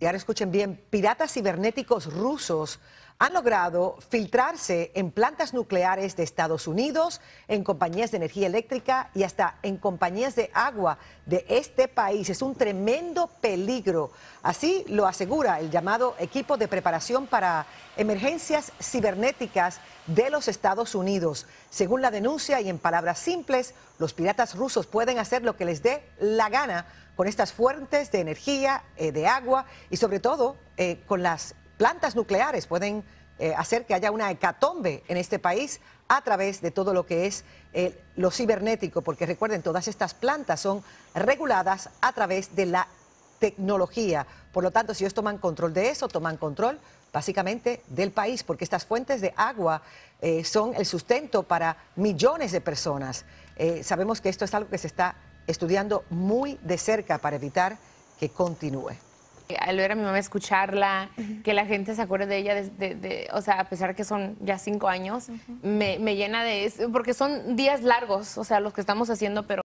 y ahora escuchen bien, piratas cibernéticos rusos han logrado filtrarse en plantas nucleares de Estados Unidos, en compañías de energía eléctrica y hasta en compañías de agua de este país. Es un tremendo peligro. Así lo asegura el llamado equipo de preparación para emergencias cibernéticas de los Estados Unidos. Según la denuncia y en palabras simples, los piratas rusos pueden hacer lo que les dé la gana con estas fuentes de energía, eh, de agua y sobre todo eh, con las plantas nucleares pueden eh, hacer que haya una hecatombe en este país a través de todo lo que es eh, lo cibernético, porque recuerden, todas estas plantas son reguladas a través de la tecnología. Por lo tanto, si ellos toman control de eso, toman control básicamente del país, porque estas fuentes de agua eh, son el sustento para millones de personas. sabemos que esto es algo que se está estudiando muy de cerca para evitar que continúe. Al ver a mi mamá escucharla, que la gente se acuerde de ella, de, de, o sea, a pesar que son ya cinco años, me, llena de... eso, Porque son días largos, o sea, los que estamos haciendo, pero...